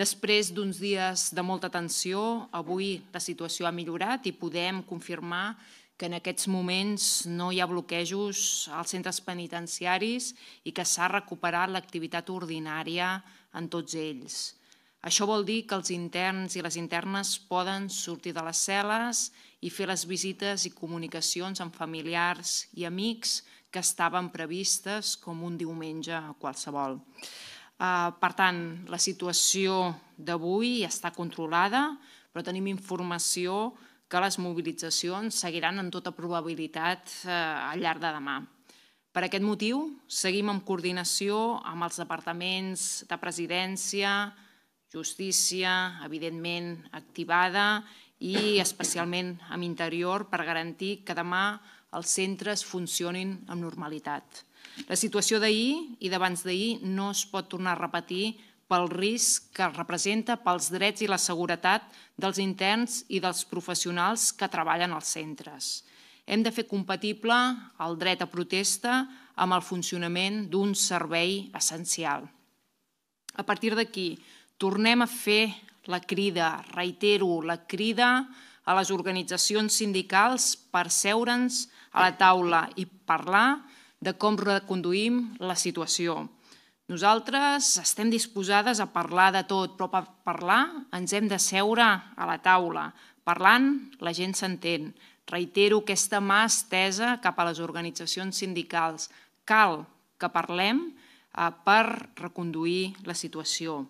Després d'uns dies de molta tensió, avui la situació ha millorat i podem confirmar que en aquests moments no hi ha bloquejos als centres penitenciaris i que s'ha recuperat l'activitat ordinària en tots ells. Això vol dir que els interns i les internes poden sortir de les cel·les i fer les visites i comunicacions amb familiars i amics que estaven previstes com un diumenge qualsevol. Eh, per tant, la situació d'avui està controlada, però tenim informació que les mobilitzacions seguiran amb tota probabilitat eh, al llarg de demà. Per aquest motiu, seguim en coordinació amb els departaments de presidència, justícia, evidentment activada, i especialment amb interior per garantir que demà els centres funcionin amb normalitat. La situació d'ahir i d'abans d'ahir no es pot tornar a repetir pel risc que representa pels drets i la seguretat dels interns i dels professionals que treballen als centres. Hem de fer compatible el dret a protesta amb el funcionament d'un servei essencial. A partir d'aquí, tornem a fer la crida, reitero, la crida a les organitzacions sindicals per seure'ns a la taula i parlar de com reconduïm la situació. Nosaltres estem disposades a parlar de tot, però per parlar ens hem de seure a la taula. Parlant, la gent s'entén. Reitero aquesta mà estesa cap a les organitzacions sindicals. Cal que parlem eh, per reconduir la situació.